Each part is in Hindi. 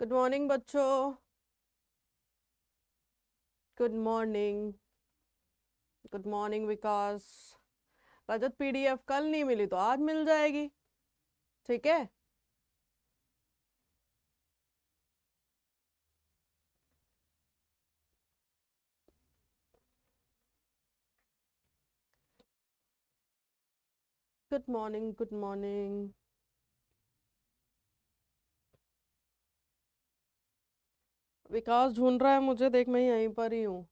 गुड मॉर्निंग बच्चों good morning good morning Vikas Rajat PDF कल नहीं मिली तो आज मिल जाएगी ठीक है good morning good morning Vikas ढूंढ रहा है मुझे देख मैं यहीं पर ही हूँ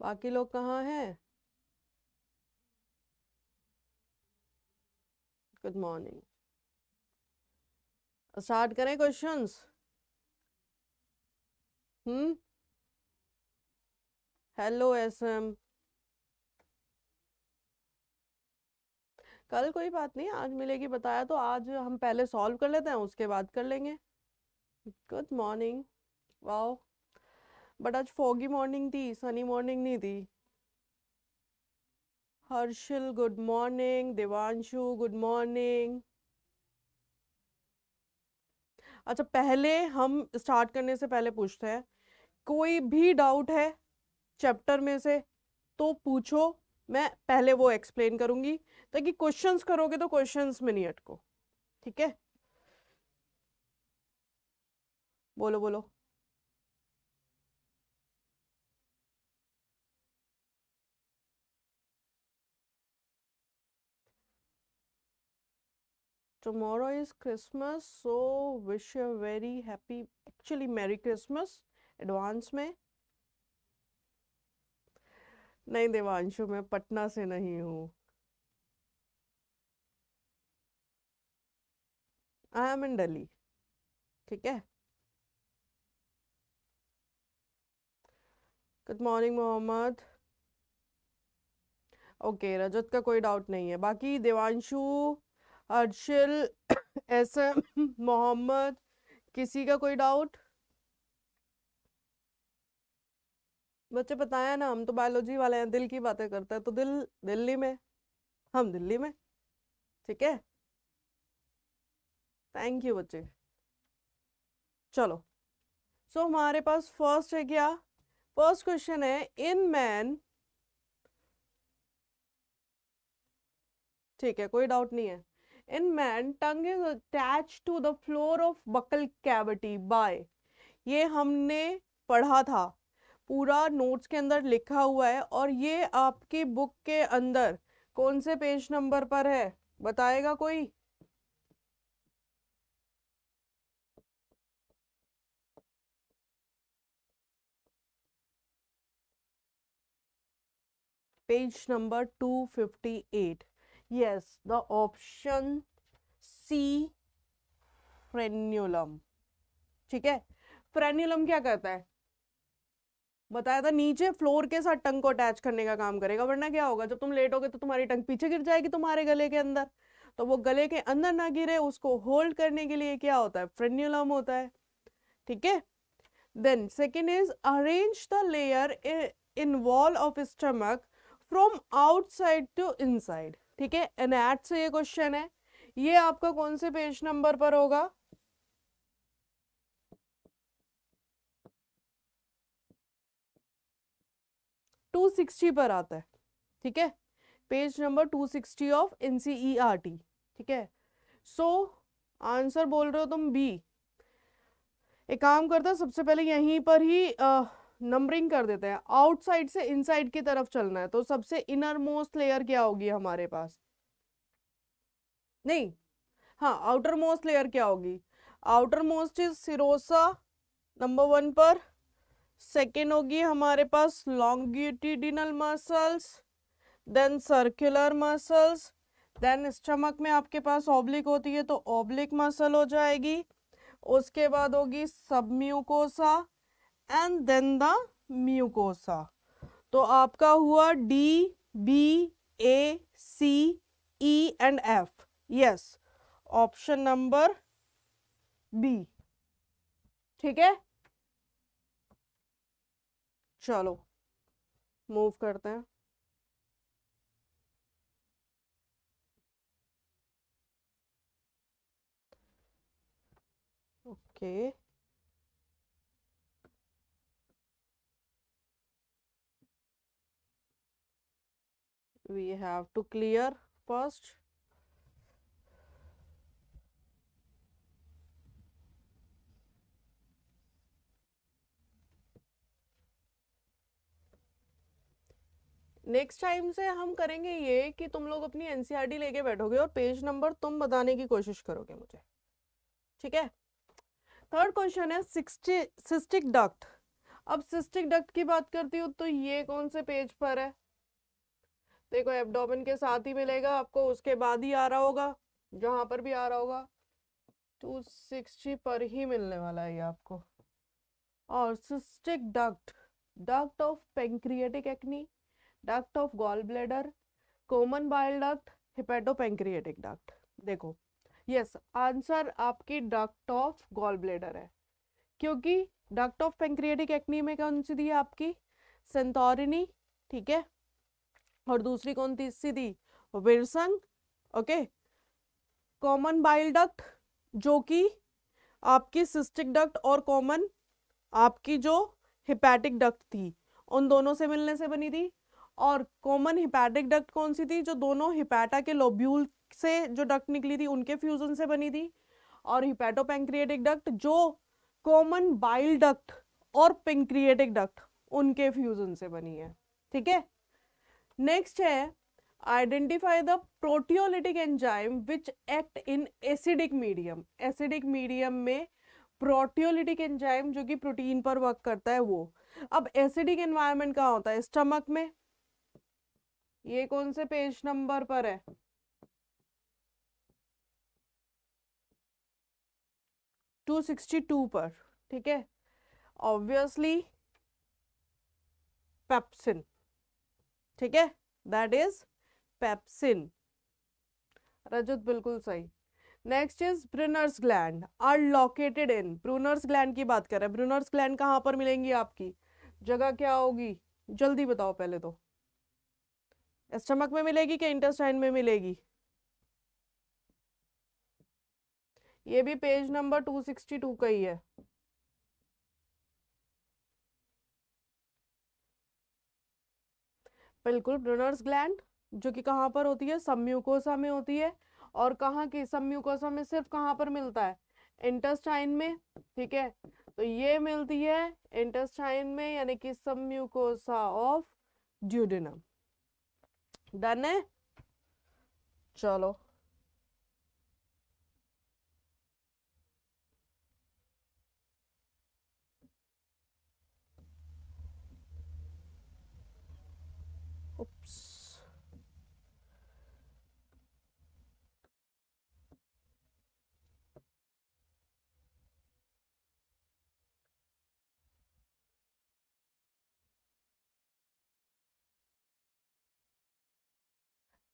बाकी लोग कहाँ हैं गुड मॉर्निंग स्टार्ट करें questions hmm hello S M कल कोई बात नहीं आज मिलेगी बताया तो आज हम पहले सॉल्व कर लेते हैं उसके बाद कर लेंगे गुड मॉर्निंग वाओ बट आज फॉगी मॉर्निंग थी सनी मॉर्निंग नहीं थी Harshal good morning Devanshu good morning अच्छा पहले हम स्टार्ट करने से पहले पूछते हैं कोई भी डाउट है चैप्टर में से तो पूछो मैं पहले वो एक्सप्लेन करूंगी ताकि क्वेश्चंस करोगे तो क्वेश्चंस में नहीं अटको ठीक है बोलो बोलो tomorrow is Christmas so wish you very happy actually merry Christmas advance में नहीं देवांशु मैं पटना से नहीं हूँ आई एम इन डेली ठीक है good morning Mohammad okay Rajat का कोई डाउट नहीं है बाकी देवांशु अर्शिल एस एम मोहम्मद किसी का कोई डाउट बच्चे बताया ना हम तो बायोलॉजी वाले हैं दिल की बातें करते हैं तो दिल दिल्ली में हम दिल्ली में ठीक है थैंक यू बच्चे चलो सो so, हमारे पास फर्स्ट है क्या फर्स्ट क्वेश्चन है इन मैन ठीक है कोई डाउट नहीं है in man tongue is attach to the floor of buccal cavity by ये हमने पढ़ा था पूरा नोट्स के अंदर लिखा हुआ है और ये आपकी बुक के अंदर कौन से पेज नंबर पर है बताएगा कोई two fifty 258 yes the option C frenulum ठीक है फ्रेन्यूलम क्या करता है बताया था नीचे फ्लोर के साथ टंग को अटैच करने का काम करेगा वरना क्या होगा जब तुम लेटोगे तो तुम्हारी टंग पीछे गिर जाएगी तुम्हारे गले के अंदर तो वो गले के अंदर ना गिरे उसको होल्ड करने के लिए क्या होता है फ्रेन्यूलम होता है ठीक है then second is arrange the layer in wall of stomach from outside to inside ठीक है एनएट से ये क्वेश्चन है ये आपका कौन से पेज नंबर पर होगा 260 पर आता है ठीक है पेज नंबर 260 ऑफ एनसीईआरटी ठीक है सो आंसर बोल रहे हो तुम बी एक काम करते हैं सबसे पहले यहीं पर ही नंबरिंग कर देते हैं आउटसाइड से इनसाइड की तरफ चलना है तो सबसे इनर मोस्ट लेयर क्या होगी हमारे पास नहीं हाँ आउटर मोस्ट लेयर क्या होगी outer most is serosa number one पर सेकेंड होगी हमारे पास longitudinal muscles then circular muscles then stomach में आपके पास ऑब्लिक होती है तो ऑब्लिक मसल हो जाएगी उसके बाद होगी सब mucosa and then the mucosa तो आपका हुआ D B A C E and F yes option number B ठीक है चलो मूव करते हैं okay we have to clear first next time से हम करेंगे ये कि तुम लोग अपनी एनसीईआरटी e लेके बैठोगे और पेज नंबर तुम बताने की कोशिश करोगे मुझे ठीक है थर्ड क्वेश्चन है सिस्टिक डक्ट अब सिस्टिक डक्ट की बात करती हूँ तो ये कौन से पेज पर है देखो एबडोमिन के साथ ही मिलेगा आपको उसके बाद ही आ रहा होगा जहाँ पर भी आ रहा होगा टू तो सिक्सटी पर ही मिलने वाला है ये आपको और cystic duct duct of pancreatic acini duct of gall bladder common bile duct hepatopancreatic duct देखो यस आंसर आपकी डक्ट ऑफ गॉल ब्लेडर है क्योंकि डक्ट ऑफ पेंक्रिएटिक एक्नी में कौन सी दी आपकी सेंथोरिनी ठीक है और दूसरी कौन थी C the Wirsung okay common bile duct जो कि आपकी सिस्टिक डक्ट और कॉमन आपकी जो हिपैटिक डक्ट थी उन दोनों से मिलने से बनी थी और कॉमन हिपैटिक डक्ट कौन सी थी जो दोनों हिपैटा के लोब्यूल से जो डक्ट निकली थी उनके फ्यूजन से बनी थी और हिपैटोपेंक्रिएटिक डक्ट जो कॉमन बाइल डक्ट और पेंक्रिएटिक डक्ट उनके फ्यूजन से बनी है ठीक है नेक्स्ट है identify the proteolytic enzyme which act in acidic medium acidic medium में प्रोटियोलिटिक एंजाइम जो कि प्रोटीन पर वर्क करता है वो अब एसिडिक एनवायरनमेंट कहाँ होता है स्टमक में ये कौन से पेज नंबर पर है टू सिक्सटी टू पर ठीक है ऑब्वियसली पेप्सिन ठीक है दैट इज पेप्सिन रजत बिल्कुल सही next is Brunner's gland are located in Brunner's gland की बात करें ब्रूनर्स ग्लैंड कहाँ पर मिलेंगी आपकी जगह क्या होगी जल्दी बताओ पहले तो स्टमक में मिलेगी कि इंटेस्टाइन में मिलेगी ये भी पेज नंबर 262 का ही है बिल्कुल ब्रनर्स ग्लैंड जो कि कहाँ पर होती है सम्यूकोसा में होती है और कहाँ की सम्यूकोसा में सिर्फ कहाँ पर मिलता है इंटेस्टाइन में ठीक है तो ये मिलती है इंटेस्टाइन में यानी कि सम्यूकोसा ऑफ ड्यूडिनम डन है चलो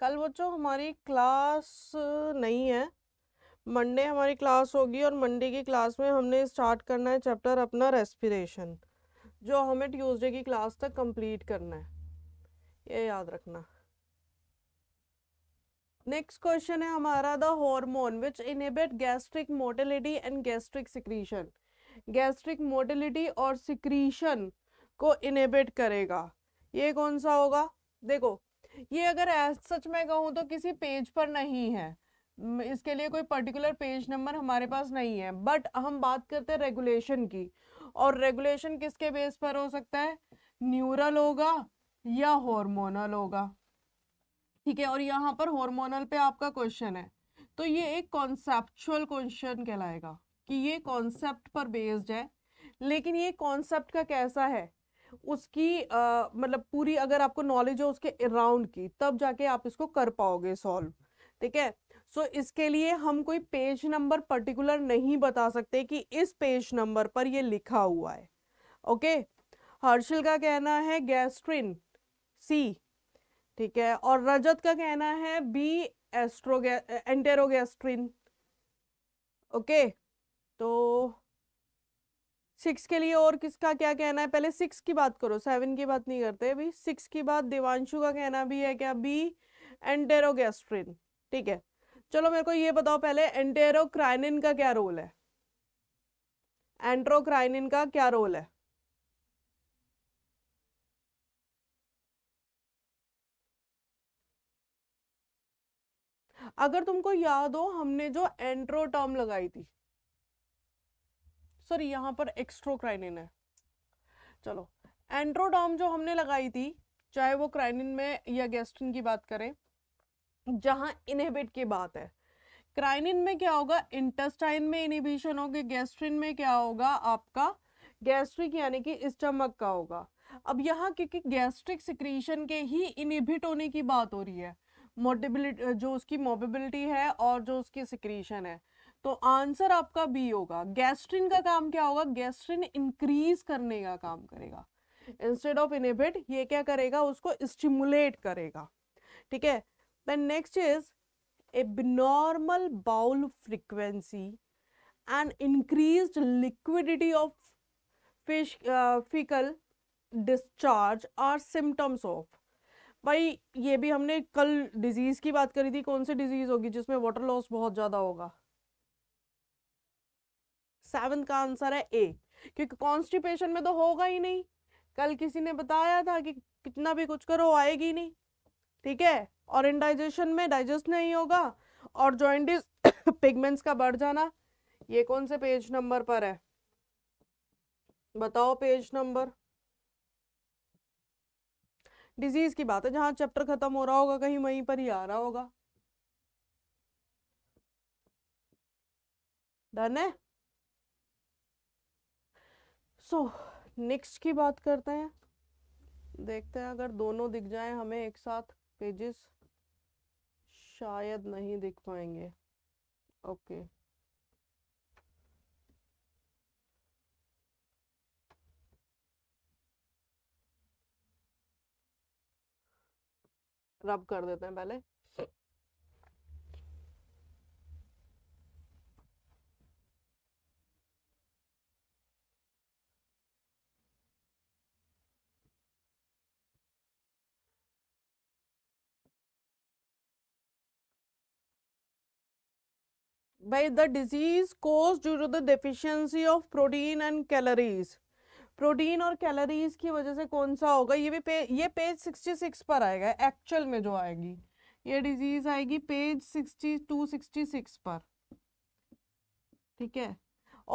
कल बच्चों हमारी क्लास नहीं है मंडे हमारी क्लास होगी और मंडे की क्लास में हमने स्टार्ट करना है चैप्टर अपना रेस्पिरेशन जो हमें ट्यूसडे की क्लास तक कंप्लीट करना है ये याद रखना नेक्स्ट क्वेश्चन है हमारा the hormone which inhibit gastric motility and gastric secretion gastric motility और सिक्रीशन को इनहिबिट करेगा ये कौन सा होगा देखो ये अगर सच मैं कहूँ तो किसी पेज पर नहीं है इसके लिए कोई पर्टिकुलर पेज नंबर हमारे पास नहीं है बट हम बात करते हैं रेगुलेशन की और रेगुलेशन किसके बेस पर हो सकता है न्यूरल होगा या हॉर्मोनल होगा ठीक है और यहाँ पर हॉर्मोनल पे आपका क्वेश्चन है तो ये एक कॉन्सेप्चुअल क्वेश्चन कहलाएगा कि ये कॉन्सेप्ट पर बेस्ड है लेकिन ये कॉन्सेप्ट का कैसा है उसकी आ, मतलब पूरी अगर आपको नॉलेज हो उसके अराउंड की तब जाके आप इसको कर पाओगे सॉल्व ठीक है सो इसके लिए हम कोई पेज नंबर पर्टिकुलर नहीं बता सकते कि इस पेज नंबर पर ये लिखा हुआ है ओके okay? हर्षिल का कहना है गैस्ट्रिन सी ठीक है और रजत का कहना है बी एस्ट्रोगे एंटेरोगेस्ट्रिन ओके तो सिक्स के लिए और किसका क्या कहना है पहले सिक्स की बात करो सेवन की बात नहीं करते अभी सिक्स की बात देवांशु का कहना भी है क्या बी एंटेरोगेस्ट्रिन ठीक है चलो मेरे को ये बताओ पहले एंटेरोक्राइनिन का क्या रोल है एंट्रोक्राइनिन का क्या रोल है अगर तुमको याद हो हमने जो एंट्रो टर्म लगाई थी सर यहाँ पर एक्स्ट्रोक्राइनिन है चलो एंड्रोडॉम जो हमने लगाई थी चाहे वो क्राइनिन में या गेस्टिन की बात करें जहाँ इनहेबिट की बात है क्राइनिन में क्या होगा इंटेस्टाइन में इनिबिशन होगी गैस्ट्रिन में क्या होगा आपका गैस्ट्रिक यानी कि स्टमक का होगा अब यहाँ क्योंकि गैस्ट्रिक सिक्रीशन के ही इनिबिट होने की बात हो रही है मोडेबिलिटी जो उसकी मोबिबिलिटी है और जो उसकी सिक्रीशन है तो आंसर आपका बी होगा गैस्ट्रिन का काम क्या होगा गैस्ट्रिन इंक्रीज करने का काम करेगा इंस्टेड ऑफ इनिबिट ये क्या करेगा उसको स्टिमुलेट करेगा ठीक है then next is abnormal bowel frequency and increase liquidity of fish faecal discharge are symptoms of भाई ये भी हमने कल डिजीज़ की बात करी थी कौन सी डिजीज़ होगी जिसमें वाटर लॉस बहुत ज़्यादा होगा सेवन का आंसर है ए क्योंकि कॉन्स्टिपेशन में तो होगा ही नहीं कल किसी ने बताया था कि कितना भी कुछ करो आएगी नहीं ठीक है और इनडाइजेशन में डाइजेस्ट नहीं होगा और जॉइंटिस पिगमेंट्स का बढ़ जाना ये कौन से पेज नंबर पर है बताओ पेज नंबर डिजीज की बात है जहां चैप्टर खत्म हो रहा होगा कहीं वहीं पर ही आ रहा होगा डन है सो so, नेक्स्ट की बात करते हैं देखते हैं अगर दोनों दिख जाएं हमें एक साथ पेजेस शायद नहीं दिख पाएंगे ओके okay. रब कर देते हैं पहले by the disease caused due to the deficiency of protein and calories protein और कैलोरीज की वजह से कौन सा होगा ये भी पे ये पेज 66 पर आएगा एक्चुअल में जो आएगी ये डिजीज आएगी पेज 62 66 पर ठीक है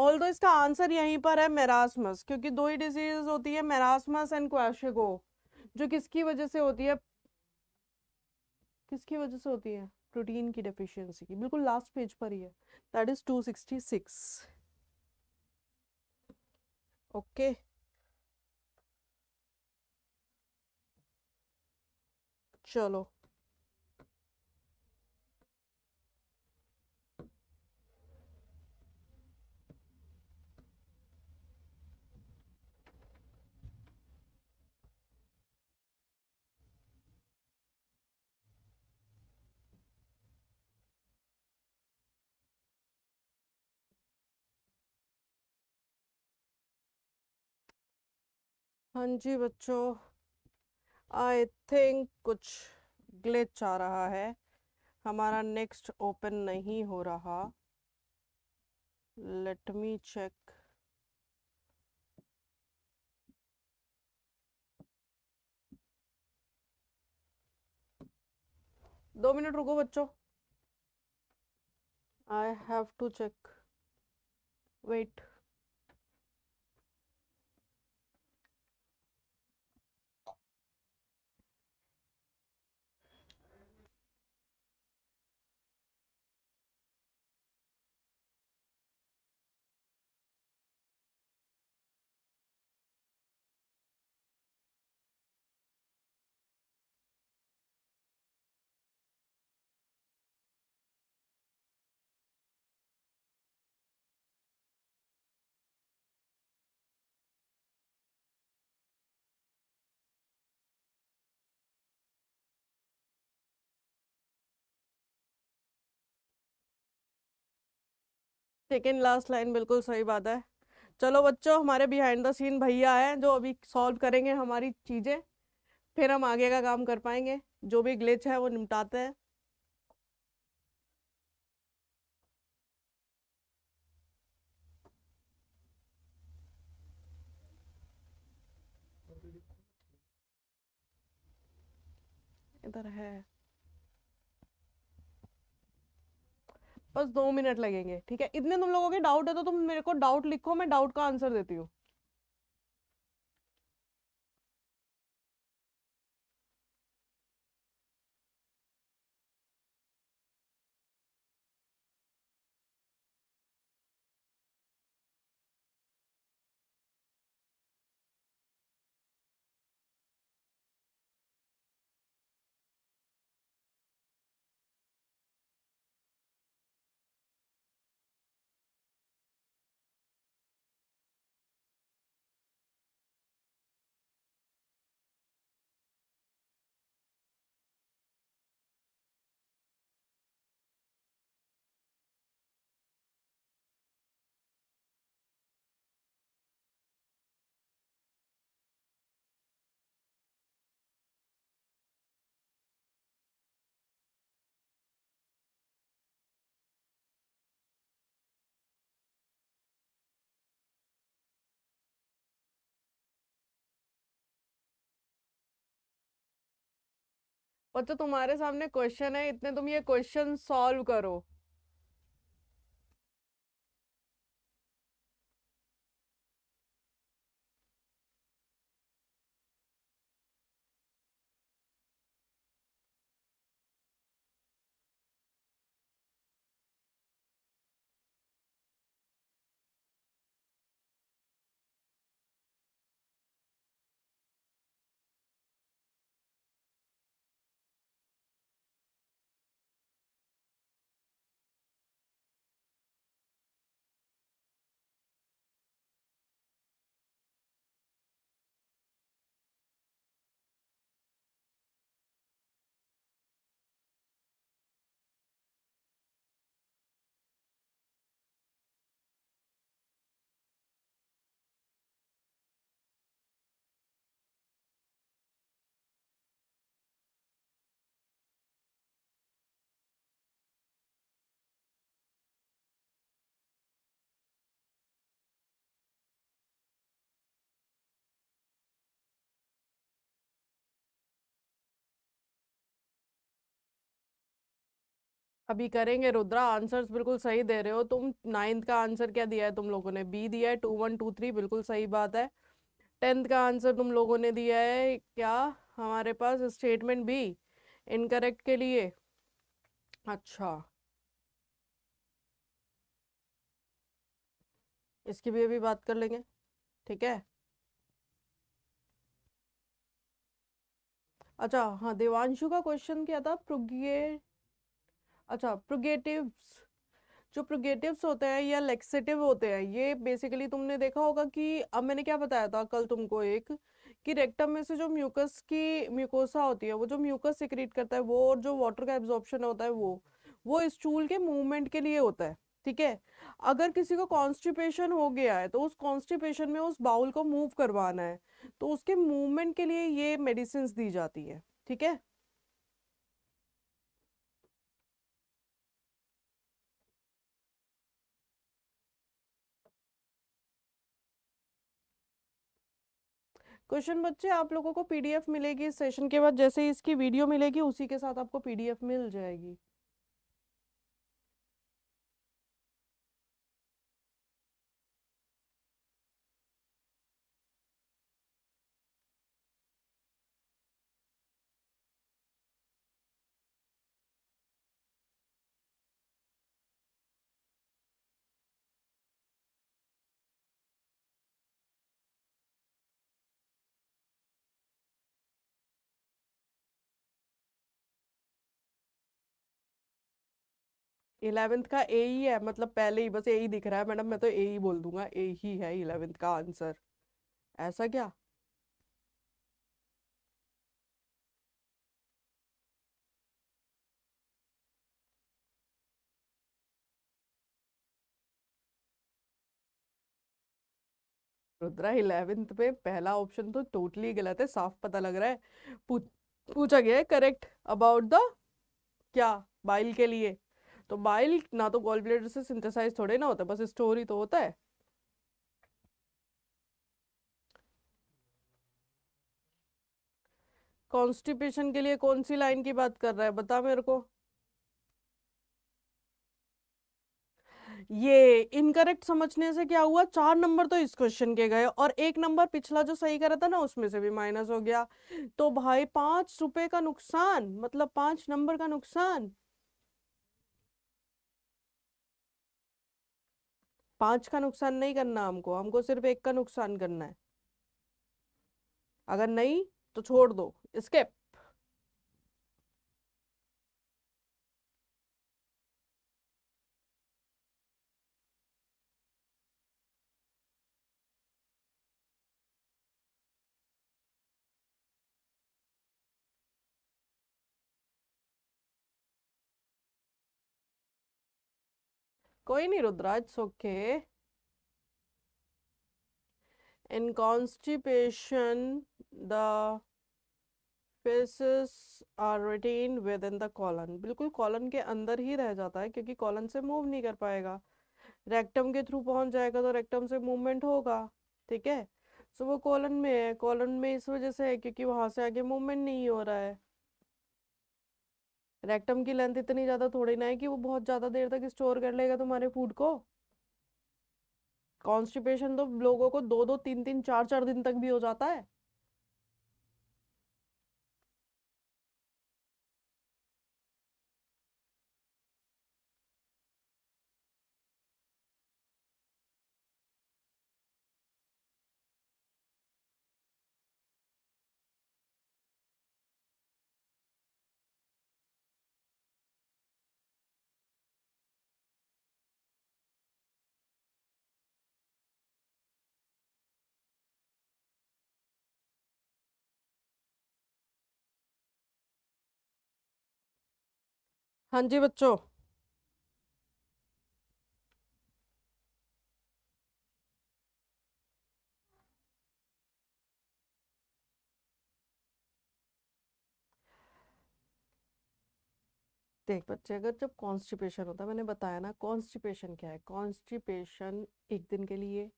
ऑल दो इसका आंसर यहीं पर है मेरासमस क्योंकि दो ही डिजीज होती है मेरासमस एंड क्वेशिगो जो किसकी वजह से होती है किसकी वजह से होती है प्रोटीन की डेफिशिएंसी की बिल्कुल लास्ट पेज पर ही है दैट इज 266 ओके चलो हाँ जी बच्चों आई थिंक कुछ ग्लिच आ रहा है हमारा नेक्स्ट ओपन नहीं हो रहा लेट मी चेक दो मिनट रुको बच्चों I have to check wait second last line बिल्कुल सही बात है चलो बच्चों हमारे बिहाइंड द सीन भैया है जो अभी सॉल्व करेंगे हमारी चीज़ें फिर हम आगे का काम कर पाएंगे जो भी ग्लिच है वो निपटाते हैं इधर है बस दो मिनट लगेंगे ठीक है इतने तुम लोगों के डाउट है तो तुम मेरे को डाउट लिखो मैं डाउट का आंसर देती हूँ और जो तुम्हारे सामने क्वेश्चन है इतने तुम ये क्वेश्चन सॉल्व करो अभी करेंगे रुद्रा आंसर्स बिल्कुल सही दे रहे हो तुम नाइन्थ का आंसर क्या दिया है तुम लोगों ने बी दिया है टू वन टू थ्री बिल्कुल सही बात है टेंथ का आंसर तुम लोगों ने दिया है क्या हमारे पास स्टेटमेंट बी इनकरेक्ट के लिए अच्छा इसकी भी अभी बात कर लेंगे ठीक है अच्छा हाँ देवांशु का क्वेश्चन क्या था प्रोगे अच्छा प्रोगेटिव्स जो प्रोगेटिव्स होते हैं या लेक्सेटिव होते हैं ये बेसिकली तुमने देखा होगा कि अब मैंने क्या बताया था कल तुमको एक कि रेक्टम में से जो म्यूकस की म्यूकोसा होती है वो जो म्यूकस सिक्रीट करता है वो और जो वाटर का एब्जॉर्प्शन होता है वो वो स्टूल के मूवमेंट के लिए होता है ठीक है अगर किसी को कॉन्स्टिपेशन हो गया है तो उस कॉन्स्टिपेशन में उस बाउल को मूव करवाना है तो उसके मूवमेंट के लिए ये मेडिसिन दी जाती है ठीक है क्वेश्चन बच्चे आप लोगों को पीडीएफ मिलेगी इस सेशन के बाद जैसे ही इसकी वीडियो मिलेगी उसी के साथ आपको पीडीएफ मिल जाएगी इलेवेंथ का ए ही है मतलब पहले ही बस ए ही दिख रहा है मैडम मैं तो ए ही बोल दूंगा ए ही है इलेवेंथ का आंसर ऐसा क्या रुद्रा इलेवेंथ में पहला ऑप्शन तो टोटली गलत है साफ पता लग रहा है पूछा गया है करेक्ट अबाउट द क्या बाइल के लिए तो बाइल ना तो गोल ब्लेडर से सिंथेसाइज थोड़े ना होता बस ही तो होता है कॉन्स्टिपेशन के लिए कौन सी लाइन की बात कर रहा है बता मेरे को ये इनकरेक्ट समझने से क्या हुआ चार नंबर तो इस क्वेश्चन के गए और एक नंबर पिछला जो सही करा था ना उसमें से भी माइनस हो गया तो भाई पांच रुपए का नुकसान मतलब पांच नंबर का नुकसान पांच का नुकसान नहीं करना हमको हमको सिर्फ एक का नुकसान करना है अगर नहीं तो छोड़ दो स्किप कोई नहीं Rudraj okay constipation the the are retain within the colon बिल्कुल कॉलन के अंदर ही रह जाता है क्योंकि कॉलन से मूव नहीं कर पाएगा रेक्टम के थ्रू पहुंच जाएगा तो रेक्टम से मूवमेंट होगा ठीक है सो so, वो कॉलन में है कॉलन में इस वजह से है क्योंकि वहां से आगे मूवमेंट नहीं हो रहा है रेक्टम की लेंथ इतनी ज़्यादा थोड़ी ना है कि वो बहुत ज़्यादा देर तक स्टोर कर लेगा तुम्हारे फूड को कॉन्स्टिपेशन तो लोगों को दो दो तीन तीन चार चार दिन तक भी हो जाता है हाँ जी बच्चों देख बच्चे अगर जब कॉन्स्टिपेशन होता है मैंने बताया ना कॉन्स्टिपेशन क्या है कॉन्स्टिपेशन एक दिन के लिए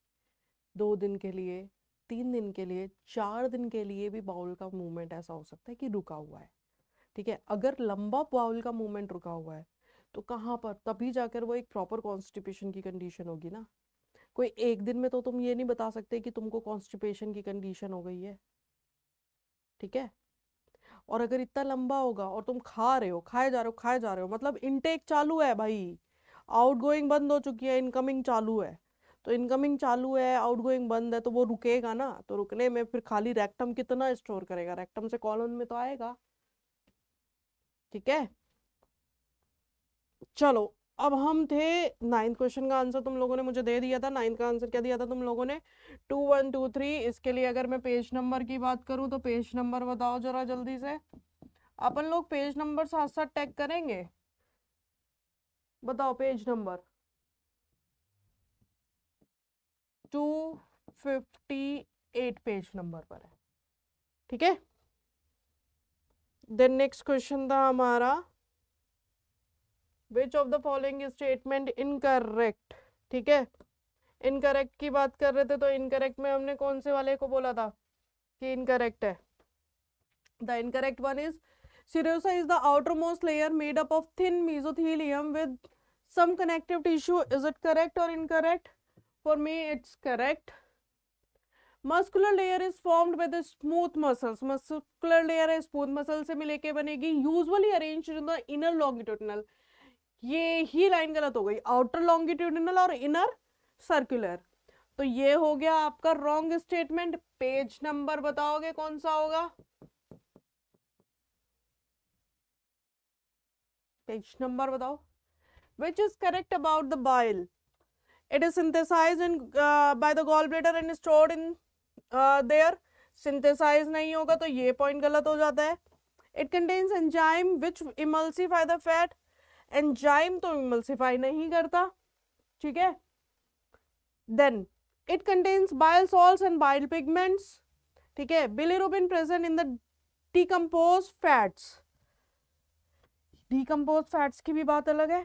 दो दिन के लिए तीन दिन के लिए चार दिन के लिए भी बाउल का मूवमेंट ऐसा हो सकता है कि रुका हुआ है ठीक है अगर लंबा बाउल का मूवमेंट रुका हुआ है तो कहाँ पर तभी जाकर वो एक प्रॉपर कॉन्स्टिपेशन की कंडीशन होगी ना कोई एक दिन में तो तुम ये नहीं बता सकते कि तुमको कॉन्स्टिपेशन की कंडीशन हो गई है ठीक है और अगर इतना लंबा होगा और तुम खा रहे हो खाए जा रहे हो खाए जा रहे हो मतलब इनटेक चालू है भाई आउट गोइंग बंद हो चुकी है इनकमिंग चालू है तो इनकमिंग चालू है आउट गोइंग बंद है तो वो रुकेगा ना तो रुकने में फिर खाली रेक्टम कितना स्टोर करेगा रेक्टम से कॉलोन में तो आएगा ठीक है चलो अब हम थे नाइन्थ क्वेश्चन का आंसर तुम लोगों ने मुझे दे दिया था नाइन्थ का आंसर क्या दिया था तुम लोगों ने टू वन टू थ्री इसके लिए अगर मैं पेज नंबर की बात करूं तो पेज नंबर बताओ जरा जल्दी से अपन लोग पेज नंबर साथ साथ टैग करेंगे बताओ page number two fifty eight page number पर है ठीक है देन नेक्स्ट क्वेश्चन था हमारा which of the following statement incorrect ठीक है इनकरेक्ट की बात कर रहे थे तो इनकरेक्ट में हमने कौन से वाले को बोला था कि इनकरेक्ट है the incorrect one is serosa is the outermost layer made up of thin mesothelium with some connective tissue is it correct और incorrect for me it's correct muscular layer is formed by the smooth muscles muscular layer है स्मूथ मसल से मिले के बनेगी usually arrange in the inner longitudinal ये ही लाइन गलत हो गई आउटर लॉन्गिट्यूडनल और इनर सर्कुलर तो ये हो गया आपका रॉन्ग स्टेटमेंट पेज नंबर बताओगे कौन सा होगा पेज नंबर बताओ which is correct about the bile it is synthesized in by the gall gallbladder and stored in there synthesize नहीं होगा तो ये पॉइंट गलत हो जाता है it contains enzyme which emulsify the fat enzyme तो इमल्सिफाई नहीं करता ठीक है then it contains bile salt and bile pigments ठीक है bilirubin present in the decompose fats decompose fats की भी बात अलग है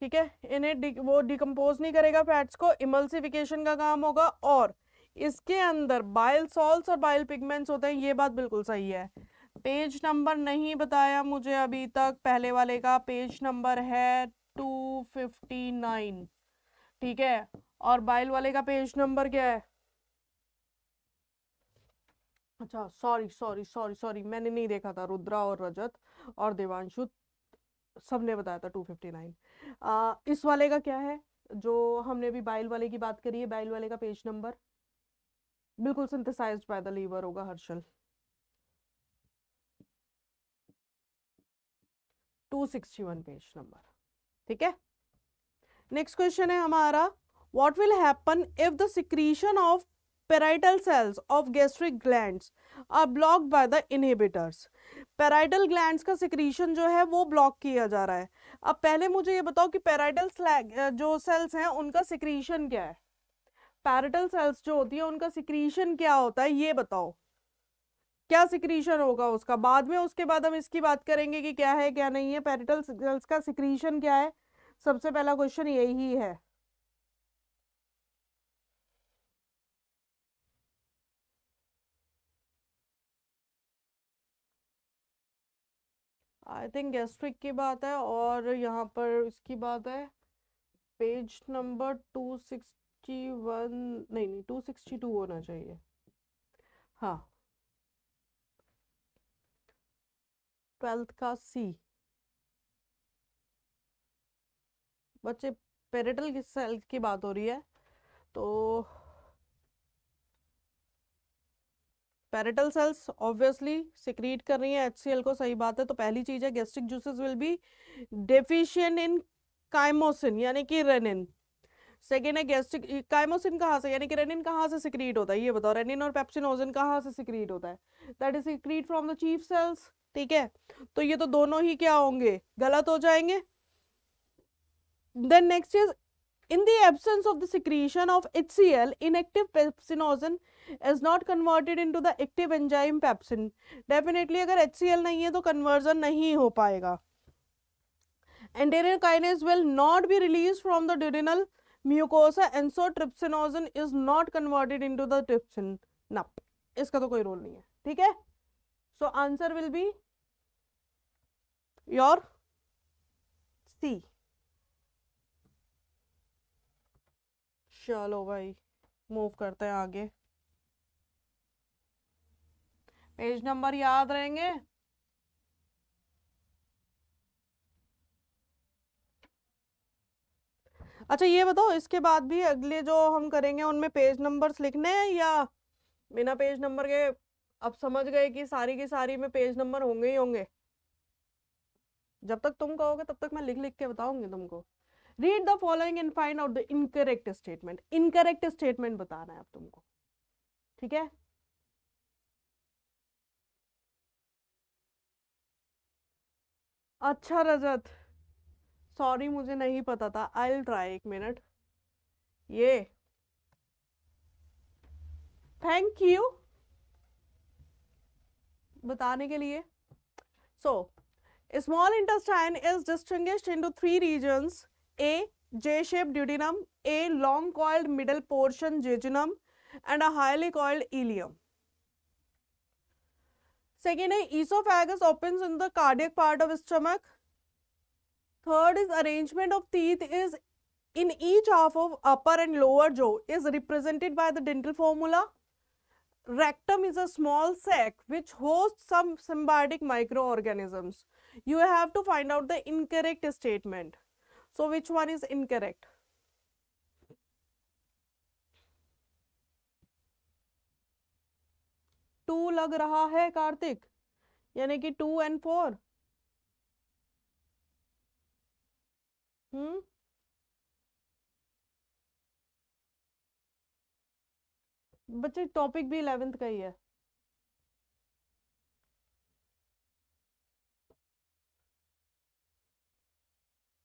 ठीक है इन्हें वो डिकम्पोज नहीं करेगा फैट्स को इमल्सिफिकेशन का काम होगा और इसके अंदर बाइल सॉल्स और बाइल पिगमेंट्स होते हैं ये बात बिल्कुल सही है पेज नंबर नहीं बताया मुझे अभी तक पहले वाले का पेज नंबर है टू फिफ्टी नाइन ठीक है और बाइल वाले का पेज नंबर क्या है अच्छा सॉरी सॉरी सॉरी सॉरी मैंने नहीं देखा था रुद्रा और रजत और देवांशु सब ने बताया था टू फिफ्टी नाइन इस वाले का क्या है जो हमने अभी बाइल वाले की बात करी है बाइल वाले का पेज नंबर बिल्कुल सिंथेसाइज्ड बाय द लीवर होगा हर्षल 261 पेज नंबर ठीक है नेक्स्ट क्वेश्चन है हमारा what will happen if the secretion of parietal cells of gastric glands are blocked by the inhibitors parietal glands का सिक्रीशन जो है वो ब्लॉक किया जा रहा है अब पहले मुझे ये बताओ कि पेराइटल जो सेल्स हैं उनका सिक्रीशन क्या है पैरिटल सेल्स जो होती है उनका सिक्रीशन क्या होता है ये बताओ क्या सिक्रीशन होगा उसका बाद में उसके बाद हम इसकी बात करेंगे कि क्या है क्या नहीं है पैरिटल सेल्स का सिक्रीशन क्या है सबसे पहला क्वेश्चन यही है आई थिंक गैस्ट्रिक की बात है और यहाँ पर इसकी बात है page number two six sixty one नहीं नहीं टू सिक्सटी टू होना चाहिए हाँ ट्वेल्थ का सी बच्चे पेरेटल सेल की बात हो रही है तो पेरेटल सेल्स ऑब्वियसली सिक्रीट कर रही है एच को सही बात है तो पहली चीज है gastric juices will be deficient in chymosin यानी कि रेनिन सेकेंड है गैस्ट्रिक काइमोसिन कहाँ से यानी कि रेनिन कहाँ से सिक्रीट होता है ये बताओ रेनिन और पेप्सिनोजन कहाँ से सिक्रीट होता है that is secrete from the chief cells ठीक है तो ये तो दोनों ही क्या होंगे गलत हो जाएंगे then next is in the absence of the secretion of HCl, inactive pepsinogen is not converted into the active enzyme pepsin. Definitely अगर HCl नहीं है तो conversion नहीं हो पाएगा. Enteric kinase will not be released from the duodenal mucosa and so trypsinogen is not converted into the trypsin नप इसका तो कोई रोल नहीं है ठीक है so answer will be your C चलो भाई मूव करते हैं आगे पेज नंबर याद रहेंगे अच्छा ये बताओ इसके बाद भी अगले जो हम करेंगे उनमें पेज नंबर्स लिखने हैं या बिना पेज नंबर के अब समझ गए कि सारी की सारी में पेज नंबर होंगे ही होंगे जब तक तुम कहोगे तब तक मैं लिख लिख के बताऊंगी तुमको read the following and find out the incorrect statement incorrect statement बताना है अब तुमको ठीक है अच्छा रजत सॉरी मुझे नहीं पता था आई विल ट्राई एक मिनट ये थैंक यू बताने के लिए so small intestine is distinct into three region a J shape duodenum a long coiled middle portion jejunum and a highly coiled ileum second है oesophagus open in the cardiac part of stomach third is arrangement of teeth is in each half of upper and lower jaw is represented by the dental formula rectum is a small sac which hosts some symbiotic microorganisms you have to find out the incorrect statement so which one is incorrect two लग रहा है कार्तिक यानी कि टू एंड फोर हम्म बच्चे टॉपिक भी इलेवेंथ का ही है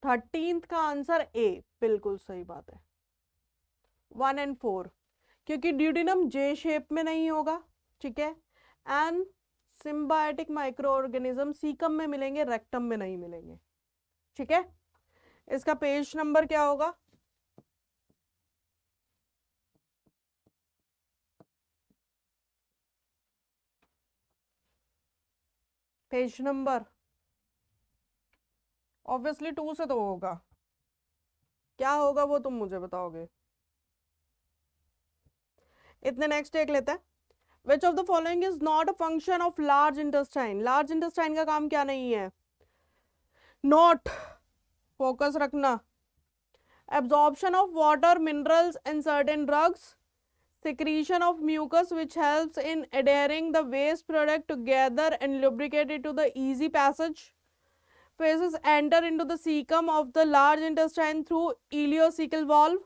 थर्टींथ का आंसर ए बिल्कुल सही बात है वन एंड फोर क्योंकि ड्यूडिनम जे शेप में नहीं होगा ठीक है and symbiotic microorganism caecum में मिलेंगे रेक्टम में नहीं मिलेंगे ठीक है इसका पेज नंबर क्या होगा पेज नंबर ऑब्वियसली टू से तो होगा क्या होगा वो तुम मुझे बताओगे इतने नेक्स्ट देख लेते हैं which of the following is not a function of large intestine large intestine का काम क्या नहीं है नॉट फोकस रखना absorption of water minerals and certain drugs secretion of mucus which helps in adhering the waste product together and lubricate it to the easy passage faces enter into the cecum of the large intestine through ileocecal valve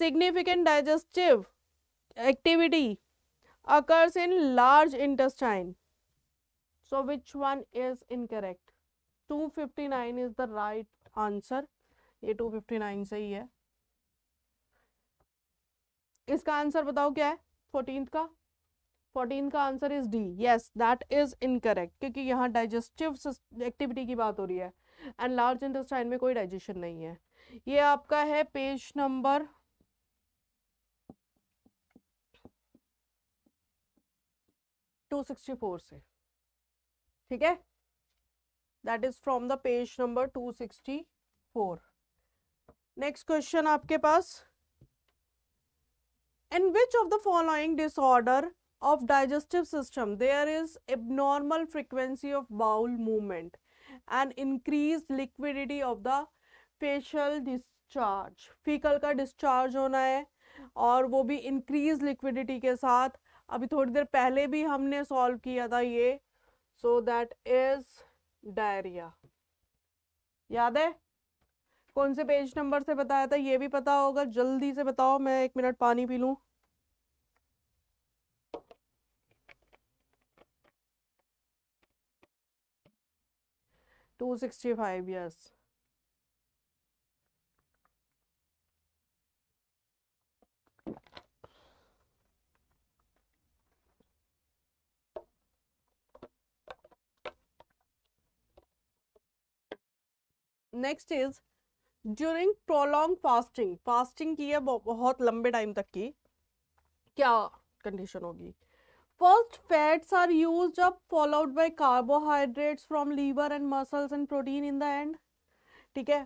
significant digestive activity occurs in large intestine so which one is incorrect two fifty nine is the right answer ये टू फिफ्टी 259 सही है इसका आंसर बताओ क्या है फोर्टीन का फोर्टीन का answer is D yes that is incorrect क्योंकि यहाँ डाइजेस्टिव एक्टिविटी की बात हो रही है एंड लार्ज इंटेस्टाइन में कोई डाइजेशन नहीं है ये आपका है page number two sixty four से ठीक है that is from the page number 264 next question आपके पास in which of the following disorder of digestive system there is abnormal frequency of bowel movement and increased liquidity of the facial discharge fecal का discharge होना है और वो भी increased liquidity के साथ अभी थोड़ी देर पहले भी हमने solve किया था ये so that is डायरिया याद है कौन से पेज नंबर से बताया था ये भी पता होगा जल्दी से बताओ मैं एक मिनट पानी पी लू two sixty five yes next is during prolong fasting fasting की है बहुत लंबे टाइम तक की क्या कंडीशन होगी first fats are used up followed by carbohydrates from liver and muscles and protein in the end ठीक है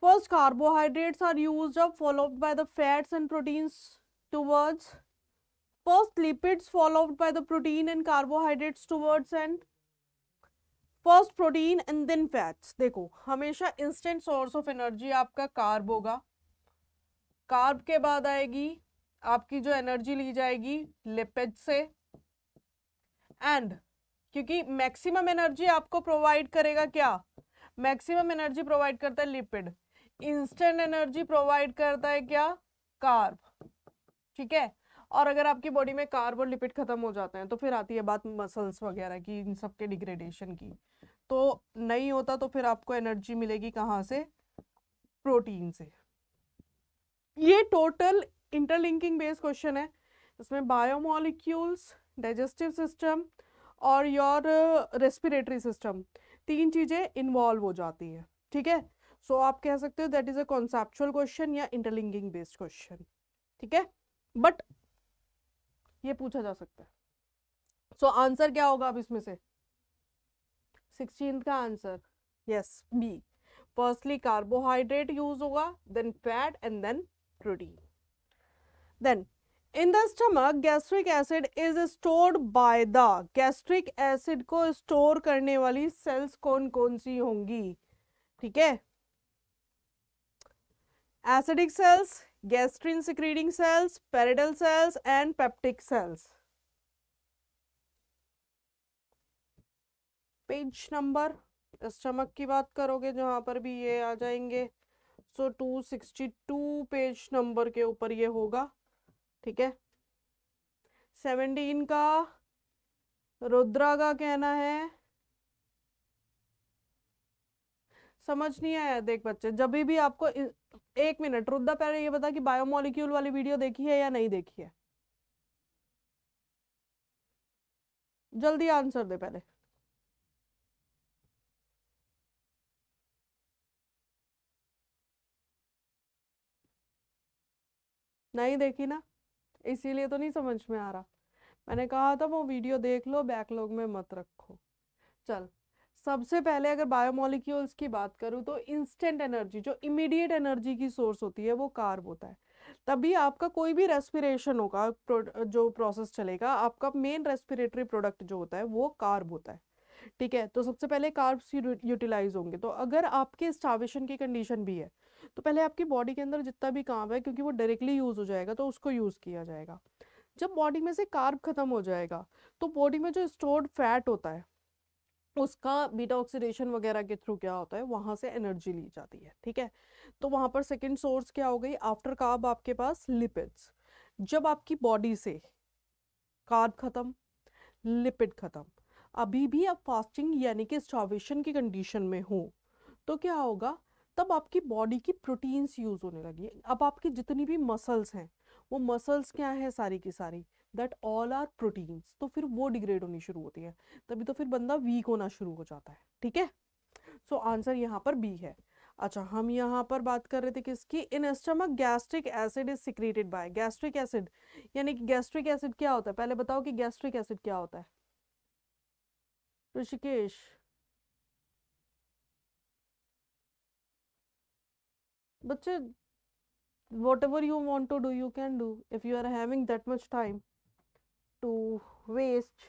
first carbohydrates are used up followed by the fats and proteins towards first lipids followed by the protein and carbohydrates towards end first protein and then fats देखो हमेशा इंस्टेंट सोर्स ऑफ एनर्जी आपका कार्ब होगा कार्ब के बाद आएगी आपकी जो एनर्जी ली जाएगी लिपिड से एंड क्योंकि मैक्सिमम एनर्जी आपको प्रोवाइड करेगा क्या मैक्सिमम एनर्जी प्रोवाइड करता है लिपिड इंस्टेंट एनर्जी प्रोवाइड करता है क्या कार्ब ठीक है और अगर आपकी बॉडी में कार्बन लिपिड खत्म हो जाते हैं तो फिर आती है बात मसल्स वगैरह की इन सब के डिग्रेडेशन की तो नहीं होता तो फिर आपको एनर्जी मिलेगी कहाँ से प्रोटीन से ये टोटल इंटरलिंकिंग बेस्ड क्वेश्चन है इसमें बायोमोलिक्यूल्स डाइजेस्टिव सिस्टम और योर रेस्पिरेटरी सिस्टम तीन चीज़ें इन्वॉल्व हो जाती हैं ठीक है सो so, आप कह सकते हो that is a conceptual question या इंटरलिंकिंग बेस्ड क्वेश्चन ठीक है बट ये पूछा जा सकता है सो so, आंसर क्या होगा अब इसमें से सिक्सटीन का answer yes B firstly carbohydrate use होगा then fat and then protein then in the stomach gastric acid is stored by the gastric acid को स्टोर करने वाली सेल्स कौन कौन सी होंगी ठीक है acidic cells gastrin secreting cells, parietal cells and peptic cells. Page number stomach की बात करोगे जहां पर भी ये आ जाएंगे so two sixty two page number के ऊपर ये होगा ठीक है सेवनटीन का रुद्रा का कहना है समझ नहीं आया देख बच्चे जब भी आपको एक मिनट रुद्दा पहले ये बता कि बायोमोलिक्यूल वाली वीडियो देखी है या नहीं देखी है जल्दी आंसर दे पहले नहीं देखी ना इसीलिए तो नहीं समझ में आ रहा मैंने कहा था वो वीडियो देख लो बैकलॉग में मत रखो चल सबसे पहले अगर बायोमोलिक्यूल्स की बात करूँ तो इंस्टेंट एनर्जी जो इमीडिएट एनर्जी की सोर्स होती है वो कार्ब होता है तभी आपका कोई भी रेस्पिरेशन होगा जो प्रोसेस चलेगा आपका मेन रेस्पिरेटरी प्रोडक्ट जो होता है वो कार्ब होता है ठीक है तो सबसे पहले कार्ब्स यूटिलाइज होंगे तो अगर आपके स्टावेशन की कंडीशन भी है तो पहले आपकी बॉडी के अंदर जितना भी काम है क्योंकि वो डायरेक्टली यूज़ हो जाएगा तो उसको यूज़ किया जाएगा जब बॉडी में से कार्ब खत्म हो जाएगा तो बॉडी में जो स्टोर्ड फैट होता है उसका बीटा ऑक्सीडेशन वगैरह के थ्रू क्या होता है वहाँ से एनर्जी ली जाती है ठीक है तो वहाँ पर सेकेंड सोर्स क्या हो गई आफ्टर कार्ब आपके पास लिपिड्स जब आपकी बॉडी से कार्ब खत्म लिपिड खत्म अभी भी आप फास्टिंग यानी कि स्टावेशन की कंडीशन में हो तो क्या होगा तब आपकी बॉडी की प्रोटीन्स यूज़ होने लगी अब आपकी जितनी भी मसल्स हैं वो मसल्स क्या है सारी की सारी दैट ऑल आर प्रोटीन्स तो फिर वो डिग्रेड होनी शुरू होती है तभी तो फिर बंदा वीक होना शुरू हो जाता है ठीक है सो आंसर यहाँ पर बी है अच्छा हम यहाँ पर बात कर रहे थे किसकी in stomach gastric acid is secreted by gastric acid यानी कि गैस्ट्रिक एसिड क्या होता है पहले बताओ कि गैस्ट्रिक एसिड क्या होता है ऋषिकेश बच्चे whatever you want to do you can do if you are having that much time to waste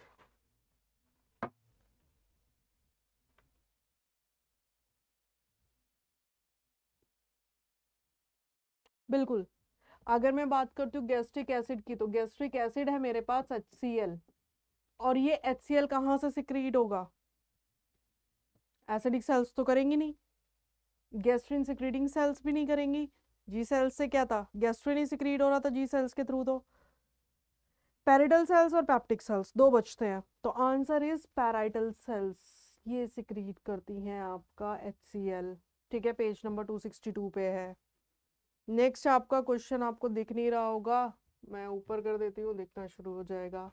बिल्कुल अगर मैं बात करती हूँ गैस्ट्रिक एसिड की तो गैस्ट्रिक एसिड है मेरे पास एच सी एल और ये एच सी एल कहाँ से सिक्रीट होगा एसिडिक सेल्स तो करेंगी नहीं गैस्ट्रिन सिक्रीडिंग सेल्स भी नहीं करेंगी जी सेल्स से क्या था गैस्ट्रिन ही सिक्रीट हो रहा था जी सेल्स के थ्रू तो पेरिटल सेल्स और पैप्टिक सेल्स दो बचते हैं तो आंसर इज पैराइटल सेल्स ये सिक्रीट करती हैं आपका एच ठीक है पेज नंबर 262 पे है नेक्स्ट आपका क्वेश्चन आपको दिख नहीं रहा होगा मैं ऊपर कर देती हूँ दिखना शुरू हो जाएगा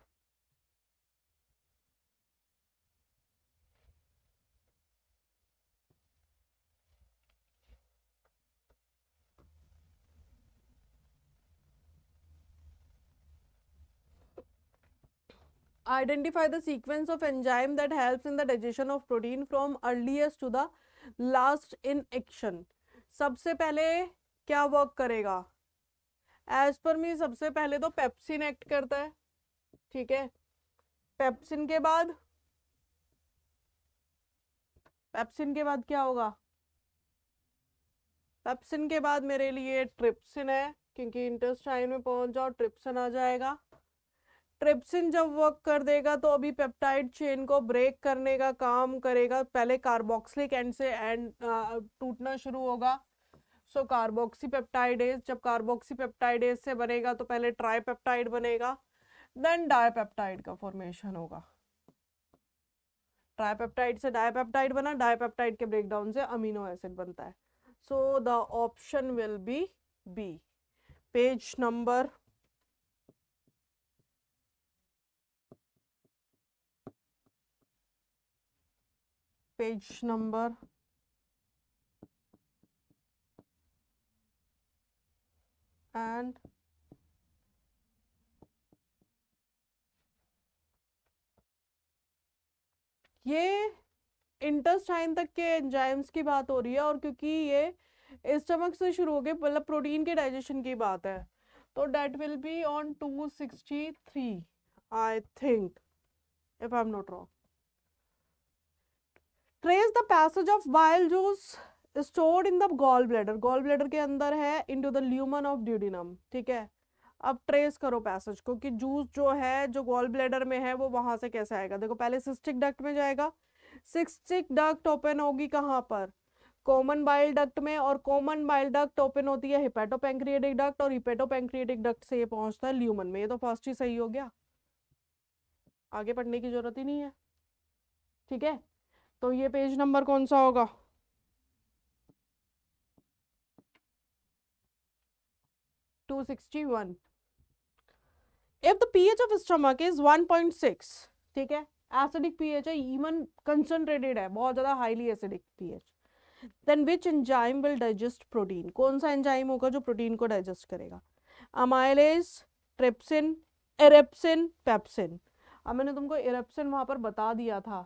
identify the sequence of enzyme that helps in the digestion of protein from earliest to the last in action सबसे पहले क्या वर्क करेगा एज पर मी सबसे पहले तो पेप्सिन एक्ट करता है ठीक है पेप्सिन के बाद पेप्सिन के बाद क्या होगा पेप्सिन के बाद मेरे लिए ट्रिप्सिन है क्योंकि इंटेस्टाइन में पहुंच जाओ ट्रिप्सिन आ जाएगा ट्रिप्सिन जब वर्क कर देगा तो अभी पेप्टाइड चेन को ब्रेक करने का काम करेगा पहले कार्बोक्सिलिक एंड से एंड टूटना शुरू होगा सो कार्बोक्सी कार्बोक्सीपेप्टाइडेज जब कार्बोक्सी कार्बोक्सीपेप्टाइडेज से बनेगा तो पहले ट्राईपेप्टाइड बनेगा देन डायपेप्टाइड का फॉर्मेशन होगा ट्राईपेप्टाइड से डायपेप्टाइड बना डायपेप्टाइड के ब्रेकडाउन से अमीनो एसिड बनता है so the option will be B page number page number and ये इंटरस्टाइन तक के एंजाइम्स की बात हो रही है और क्योंकि ये स्टमक से शुरू हो गए मतलब प्रोटीन के डाइजेशन की बात है तो that will be on two sixty three I think if I am not wrong trace the passage of bile juice stored in the gallbladder gallbladder के अंदर है into the lumen of duodenum ठीक है अब ट्रेस करो पैसेज को कि जूस जो है जो गॉल ब्लेडर में है वो वहां से कैसे आएगा देखो पहले सिस्टिक डक्ट में जाएगा सिस्टिक डक्ट ओपन होगी कहाँ पर कॉमन बाइल डक्ट में और कॉमन बाइल डक्ट ओपन होती है हिपेटो हिपेटोपेंक्रिएटिक डक्ट और हिपेटो हिपेटोपेंक्रिएटिक डक्ट से ये पहुंचता है ल्यूमन में ये तो फर्स्ट ही सही हो गया आगे पढ़ने की जरूरत ही नहीं है ठीक है तो ये पेज नंबर कौन सा होगा if the pH of stomach is 1.6 ठीक है एसिडिक पीएच है इवन कंसंट्रेटेड है बहुत ज्यादा highly acidic pH then which enzyme will digest protein कौन सा एंजाइम होगा जो प्रोटीन को डाइजेस्ट करेगा अमाइलेज ट्रिप्सिन एरेप्सिन पेप्सिन अब मैंने तुमको एरेप्सिन वहां पर बता दिया था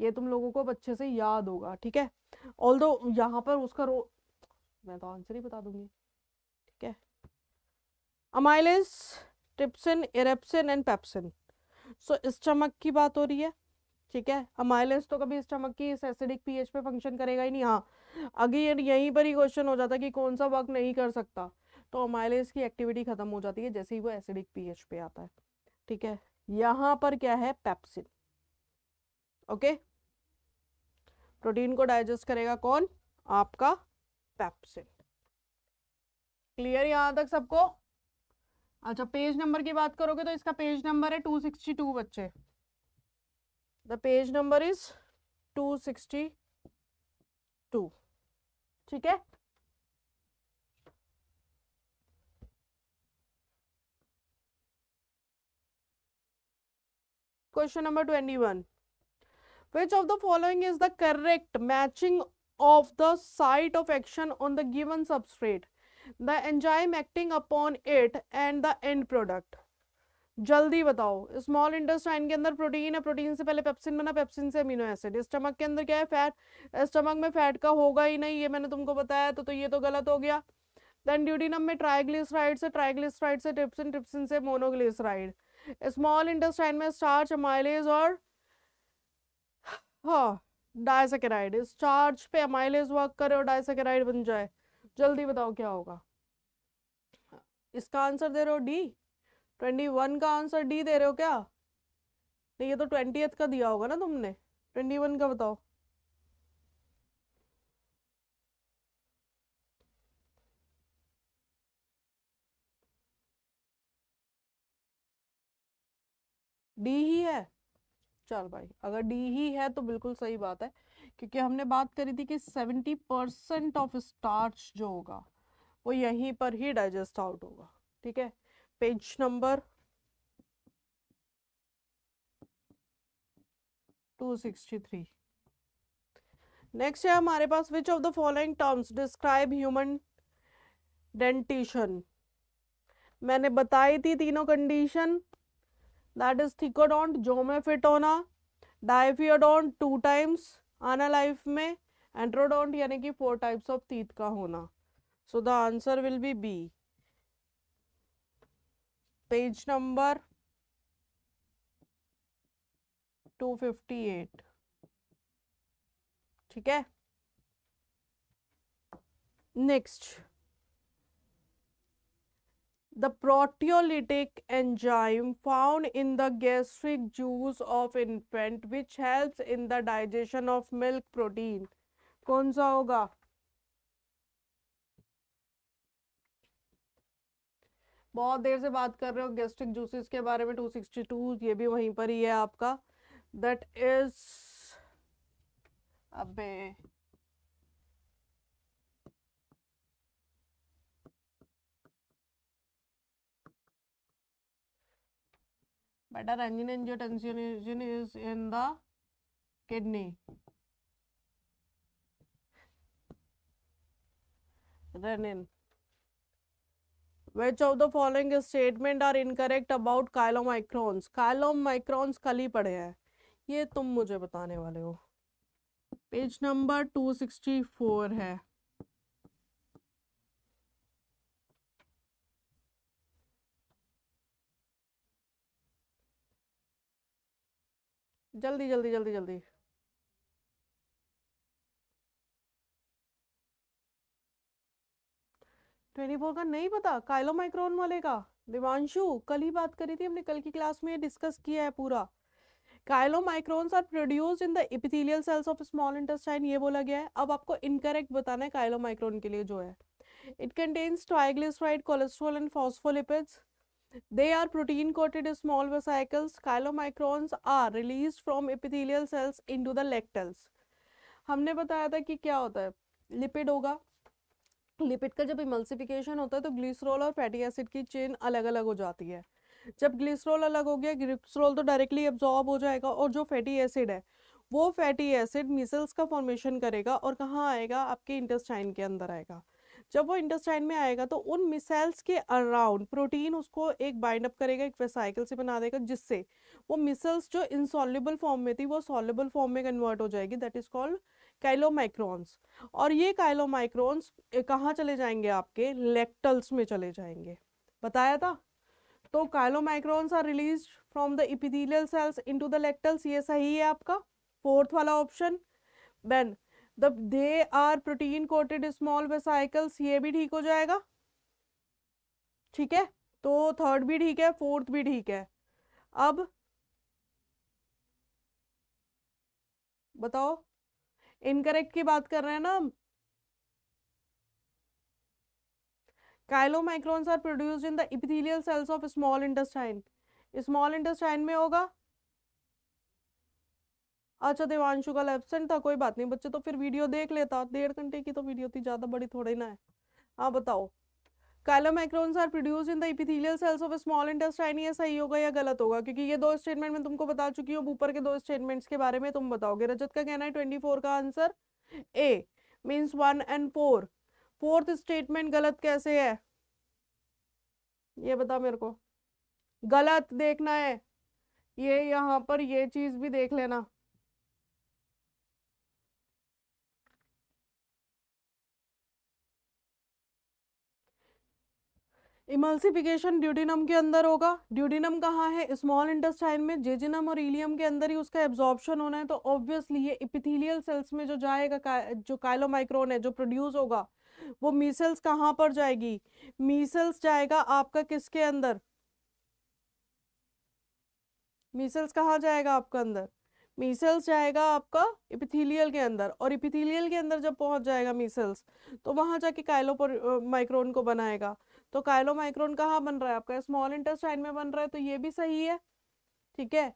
ये तुम लोगों को अच्छे से याद होगा ठीक है ऑल दो यहाँ पर उसका रो मैं तो आंसर ही बता दूंगी ठीक है amylase trypsin erepsin and pepsin so stomach की बात हो रही है ठीक है अमाइलिस तो कभी स्टमक की इस एसिडिक पीएच पे फंक्शन करेगा ही नहीं हाँ अगे यहीं पर ही क्वेश्चन हो जाता कि कौन सा वर्क नहीं कर सकता तो अमाइलिस की एक्टिविटी खत्म हो जाती है जैसे ही वो एसिडिक पीएच पे आता है ठीक है यहाँ पर क्या है पेप्सिन ओके प्रोटीन को डाइजेस्ट करेगा कौन आपका पेप्सिन क्लियर यहां तक सबको अच्छा पेज नंबर की बात करोगे तो इसका पेज नंबर है 262 बच्चे द पेज नंबर इज 262 ठीक है question number twenty one which of the following is the correct matching of the site of action on the given substrate the enzyme acting upon it and the end product जल्दी बताओ स्मॉल इंटेस्टाइन के अंदर प्रोटीन है प्रोटीन से पहले पेप्सिन बना पेप्सिन से अमीनो एसिड स्टमक के अंदर क्या है फैट स्टमक में फैट का होगा ही नहीं ये मैंने तुमको बताया तो तो ये तो गलत हो गया देन ड्यूटीनम में ट्राइग्लिसराइड से ट्राइग्लिसराइड से ट्रिप्सिन ट्रिप्सिन से मोनोग्लिसराइड स्मॉल इंटेस्टाइन में स्टार्च माइलेज और हाँ डायसेकेराइड इस चार्ज पे अमाइलेज वर्क करे और डायसेकेराइड बन जाए जल्दी बताओ क्या होगा इसका आंसर दे रहे हो डी ट्वेंटी वन का आंसर डी दे रहे हो क्या नहीं ये तो ट्वेंटी का दिया होगा ना तुमने ट्वेंटी वन का बताओ डी ही है चल भाई अगर डी ही है तो बिल्कुल सही बात है क्योंकि हमने बात करी थी कि सेवेंटी परसेंट ऑफ स्टार्च जो होगा वो यहीं पर ही डाइजेस्ट आउट होगा ठीक है page number two sixty three next है हमारे पास which of the following terms describe human dentition मैंने बताई थी तीनों कंडीशन दैट इज थिकोडोंट जोमेफिट होना डायफियोडोंट टू टाइम्स आना लाइफ में एंट्रोडोंट यानी कि फोर टाइप्स ऑफ तीत का होना so the answer will be B page number two fifty eight ठीक है next the proteolytic enzyme found in the gastric juice of infant which helps in the digestion of milk protein कौन सा होगा बहुत देर से बात कर रहे हो गैस्ट्रिक जूसेस के बारे में 262 ये भी वहीं पर ही है आपका दैट इज अबे but our angiotensin is in the kidney. Renin. Which of the following statement are incorrect about chylomicrons? Chylomicrons कल ही पढ़े हैं ये तुम मुझे बताने वाले हो पेज नंबर 264 है जल्दी जल्दी जल्दी जल्दी ट्वेंटी फोर का नहीं पता काइलो माइक्रोन वाले का दिवानशु कल ही बात करी थी हमने कल की क्लास में डिस्कस किया है पूरा chylomicrons are produce in the epithelial cells of small intestine ये बोला गया है अब आपको इनकरेक्ट बताना है काइलो माइक्रोन के लिए जो है it contains triglyceride cholesterol and phospholipids They are protein coated small vesicles. Chylomicrons are released from epithelial cells into the lectals. हमने बताया था कि क्या होता है लिपिड होगा लिपिड का जब इमल्सिफिकेशन होता है तो ग्लिसरॉल और फैटी एसिड की चेन अलग अलग हो जाती है जब ग्लिसरॉल अलग हो गया ग्लिसरॉल तो डायरेक्टली एब्जॉर्ब हो जाएगा और जो फैटी एसिड है वो फैटी एसिड मिसल्स का फॉर्मेशन करेगा और कहाँ आएगा आपके इंटेस्टाइन के अंदर आएगा जब वो इंटेस्टाइन में आएगा तो उन मिसाइल्स के अराउंड प्रोटीन उसको एक बाइंड अप करेगा एक वेसाइकिल से बना देगा जिससे वो मिसल्स जो इनसॉल्युबल फॉर्म में थी वो सॉल्युबल फॉर्म में कन्वर्ट हो जाएगी दैट इज कॉल्ड काइलोमाइक्रोन्स और ये काइलोमाइक्रोन्स कहाँ चले जाएंगे आपके लेक्टल्स में चले जाएंगे बताया था तो chylomicrons are release from the epithelial cells into the lacteals ये सही है आपका फोर्थ वाला option then they are protein coated small vesicles ये भी ठीक हो जाएगा ठीक है तो थर्ड भी ठीक है फोर्थ भी ठीक है अब बताओ इनकरेक्ट की बात कर रहे हैं ना हम chylomicrons are produced in the epithelial cells of small intestine small intestine में होगा अच्छा देवांशु कल एबसेंट था कोई बात नहीं बच्चे तो फिर वीडियो देख लेता डेढ़ घंटे की तो वीडियो थी ज़्यादा बड़ी थोड़ी ना है हाँ बताओ chylomicrons are produce in the cells of small intestine ये सही होगा या गलत होगा क्योंकि ये दो स्टेटमेंट मैं तुमको बता चुकी हूँ ऊपर के दो स्टेटमेंट्स के बारे में तुम बताओगे रजत का कहना है ट्वेंटी फोर का answer A means one and four fourth statement गलत कैसे है ये बता मेरे को गलत देखना है ये यहाँ पर ये चीज़ भी देख लेना इमल्सिफिकेशन ड्यूडिनम के अंदर होगा ड्यूडिनम कहाँ है स्मॉल इंडस्टाइन में जेजिनम और इलियम के अंदर ही उसका एब्जॉर्प्शन होना है तो ऑब्वियसली ये इपिथीलियल सेल्स में जो जाएगा का, जो काइलोमाइक्रोन है जो प्रोड्यूस होगा वो मीसेल्स कहाँ पर जाएगी मीसेल्स जाएगा आपका किसके अंदर मीसेल्स कहाँ जाएगा आपका अंदर मीसेल्स जाएगा आपका इपिथीलियल के अंदर और इपिथीलियल के अंदर जब पहुंच जाएगा मीसेल्स तो वहां जाके काइलो माइक्रोन को बनाएगा तो कायलो माइक्रोन कहाँ बन रहा है आपका स्मॉल इंटेस्टाइन में बन रहा है तो ये भी सही है ठीक है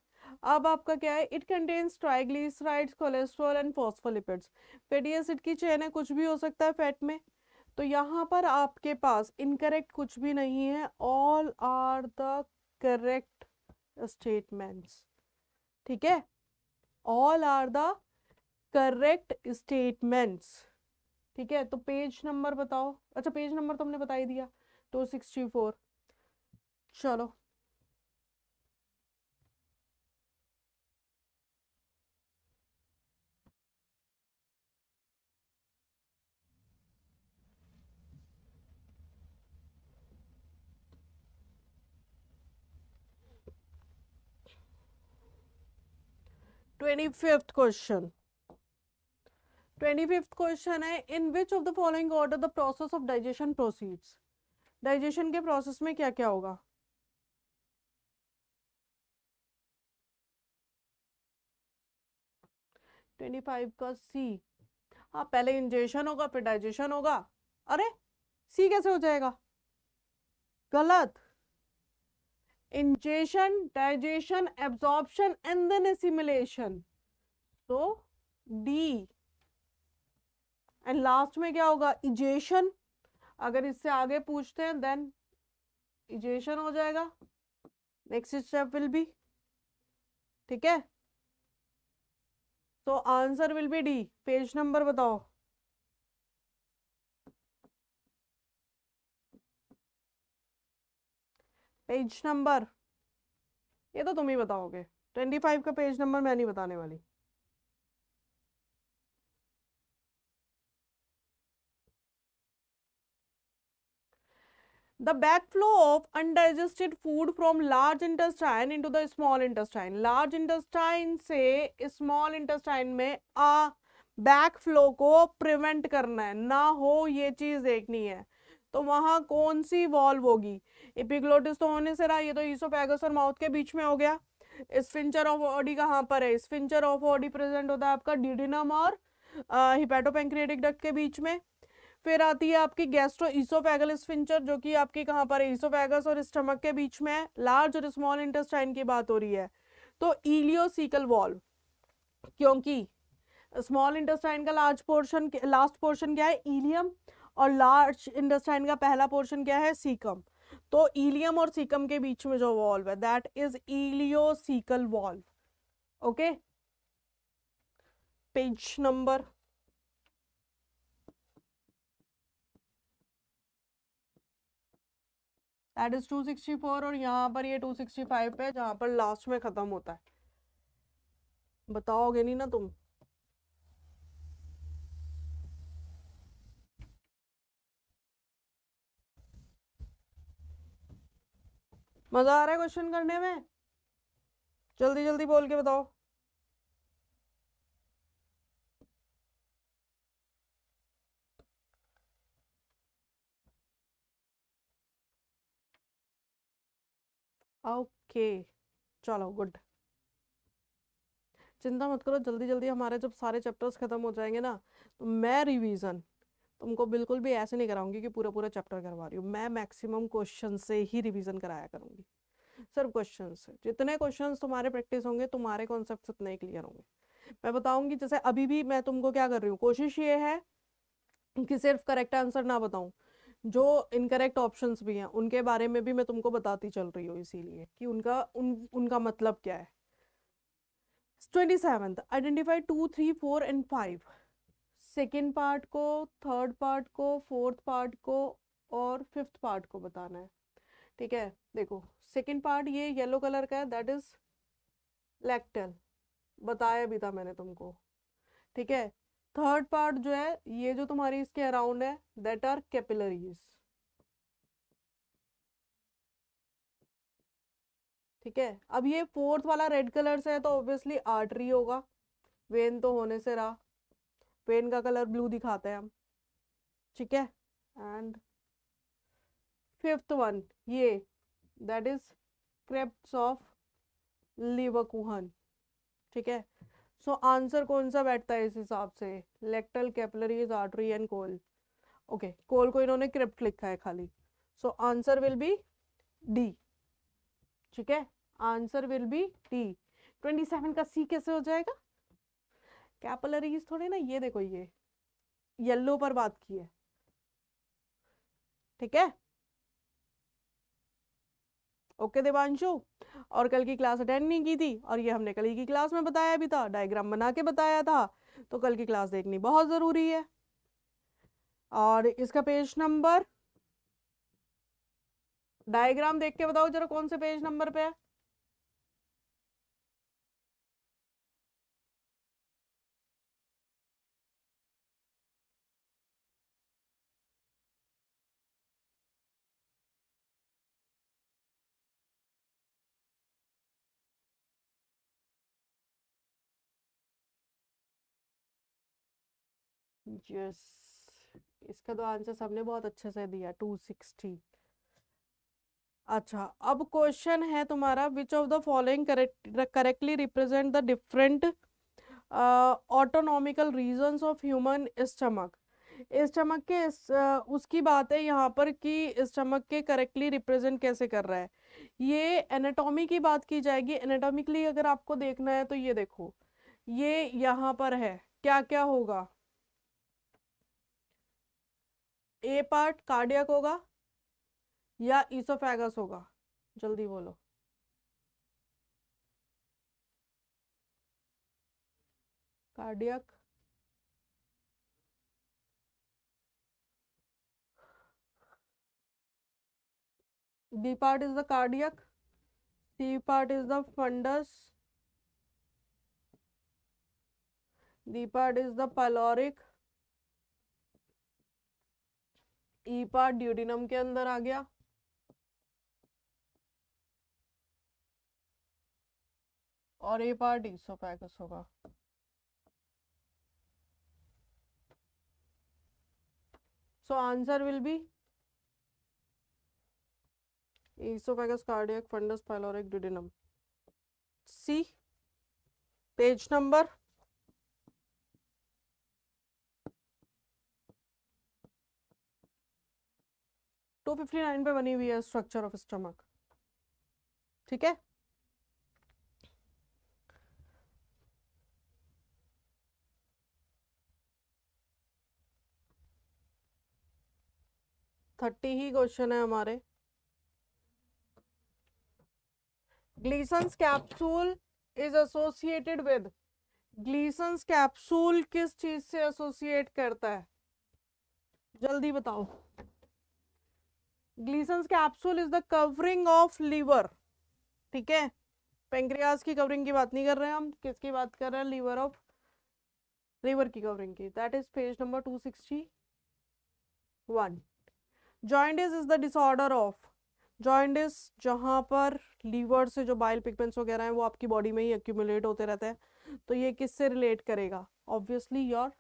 अब आपका क्या है it contains triglycerides cholesterol and phospholipids fatty acid की चेन है कुछ भी हो सकता है फैट में तो यहाँ पर आपके पास इनकरेक्ट कुछ भी नहीं है all are the correct statements ठीक है all are the correct statements ठीक है तो पेज नंबर बताओ अच्छा पेज नंबर तो हमने बता ही दिया टू सिक्सटी फोर चलो twenty fifth question twenty fifth question है in which of the following order the process of digestion proceeds digestion के प्रोसेस में क्या क्या होगा ट्वेंटी फाइव का सी हाँ पहले इंजेशन होगा फिर डाइजेशन होगा अरे सी कैसे हो जाएगा गलत ingestion digestion absorption and then assimilation तो डी एंड लास्ट में क्या होगा इजेशन अगर इससे आगे पूछते हैं देन इजेशन हो जाएगा नेक्स्ट स्टेप विल बी ठीक है तो answer will be D page number बताओ पेज नंबर ये तो तुम ही बताओगे ट्वेंटी फाइव का पेज नंबर मैं नहीं बताने वाली the backflow of undigested food from large intestine into the small intestine large intestine से small intestine में आ backflow को prevent करना है ना हो ये चीज़ देखनी है तो वहाँ कौन सी वॉल्व होगी इपिग्लोटिस तो होने से रहा ये तो ईसोपैगस और माउथ के बीच में हो गया स्फिंचर ऑफ ऑडी कहाँ पर है स्फिंचर ऑफ ऑडी प्रेजेंट होता है आपका डीडिनम और हिपेटोपेंक्रिएटिक डक्ट के बीच में फिर आती है आपकी गैस्ट्रो ईसोफेगल स्पिंचर जो कि आपकी कहाँ पर है ईसोफेगस और स्टमक के बीच में है लार्ज और स्मॉल इंटेस्टाइन की बात हो रही है तो इलियोसीकल वॉल्व क्योंकि स्मॉल इंटेस्टाइन का लार्ज पोर्शन लास्ट पोर्शन क्या है ईलियम और लार्ज इंटेस्टाइन का पहला पोर्शन क्या है सीकम तो ईलियम और सीकम के बीच में जो वॉल्व है that is ileocecal valve okay page number एड इज टू सिक्सटी फोर और यहाँ पर ये टू सिक्सटी फाइव पे जहाँ पर लास्ट में ख़त्म होता है बताओगे नहीं ना तुम मज़ा आ रहा है क्वेश्चन करने में जल्दी जल्दी बोल के बताओ ओके चलो गुड चिंता मत करो जल्दी जल्दी हमारे जब सारे चैप्टर्स ख़त्म हो जाएंगे ना तो मैं रिवीजन तुमको बिल्कुल भी ऐसे नहीं कराऊंगी कि पूरा पूरा चैप्टर करवा रही हूँ मैं मैक्सिमम क्वेश्चन से ही रिवीजन कराया करूंगी सिर्फ क्वेश्चन से जितने क्वेश्चन तुम्हारे प्रैक्टिस होंगे तुम्हारे कॉन्सेप्ट उतने क्लियर होंगे मैं बताऊंगी जैसे अभी भी मैं तुमको क्या कर रही हूँ कोशिश ये है कि सिर्फ करेक्ट आंसर ना बताऊं जो इनकरेक्ट ऑप्शंस भी हैं उनके बारे में भी मैं तुमको बताती चल रही हूँ इसीलिए कि उनका उन उनका मतलब क्या है twenty seven identify two three four and five second part को थर्ड पार्ट को फोर्थ पार्ट को और फिफ्थ पार्ट को बताना है ठीक है देखो सेकेंड पार्ट ये येलो कलर का है दैट इज लैक्टल बताया भी था मैंने तुमको ठीक है थर्ड पार्ट जो है ये जो तुम्हारी इसके अराउंड है दैट आर कैपिलरीज ठीक है अब ये फोर्थ वाला रेड कलर से है तो ऑब्वियसली आर्टरी होगा वेन तो होने से रहा वेन का कलर ब्लू दिखाते हैं हम ठीक है एंड फिफ्थ वन ये that is crypt of Lieberkuhn ठीक है सो आंसर कौन सा बैठता है इस हिसाब से lacteal capillaries artery and coal okay coal को इन्होंने क्रिप्ट लिखा है खाली so answer will be D ठीक है answer will be D twenty seven का सी कैसे हो जाएगा कैपलरीज थोड़े ना ये देखो ये येल्लो पर बात की है ठीक है ओके देवांशु और कल की क्लास अटेंड नहीं की थी और ये हमने कल की क्लास में बताया भी था डायग्राम बना के बताया था तो कल की क्लास देखनी बहुत ज़रूरी है और इसका पेज नंबर डायग्राम देख के बताओ जरा कौन से पेज नंबर पे है यस इसका तो आंसर सबने बहुत अच्छे से दिया टू सिक्सटी अच्छा अब क्वेश्चन है तुम्हारा which of the following correctly represent the different anatomical regions of human stomach stomach के इस, uh, उसकी बात है यहाँ पर कि स्टमक के करेक्टली रिप्रेजेंट कैसे कर रहा है ये एनाटॉमी की बात की जाएगी एनाटॉमिकली अगर आपको देखना है तो ये देखो ये यहाँ पर है क्या क्या होगा ए पार्ट कार्डियक होगा या ईसोफेगस होगा जल्दी बोलो cardiac B part is the cardiac C part is the fundus D part is the pyloric E part duodenum के अंदर आ गया और ए पार्ट ईसोपैकस होगा so answer will be oesophagus cardiac fundus pyloric duodenum C page number fifty nine पे बनी हुई है स्ट्रक्चर ऑफ स्टमक ठीक है थर्टी ही क्वेश्चन है हमारे Glisson's capsule is associated with Glisson's capsule किस चीज से एसोसिएट करता है जल्दी बताओ Glisson capsule is the covering of liver ठीक है पेंक्रियाज की कवरिंग की बात नहीं कर रहे हैं हम किसकी बात कर रहे हैं लीवर ऑफ लीवर की कवरिंग की that is page number two sixty one jaundice is the disorder of jaundice जहाँ पर लीवर से जो बाइल पिगमेंट्स वगैरह हैं वो आपकी बॉडी में ही एक्यूमुलेट होते रहते हैं तो ये किससे रिलेट करेगा ऑब्वियसली योर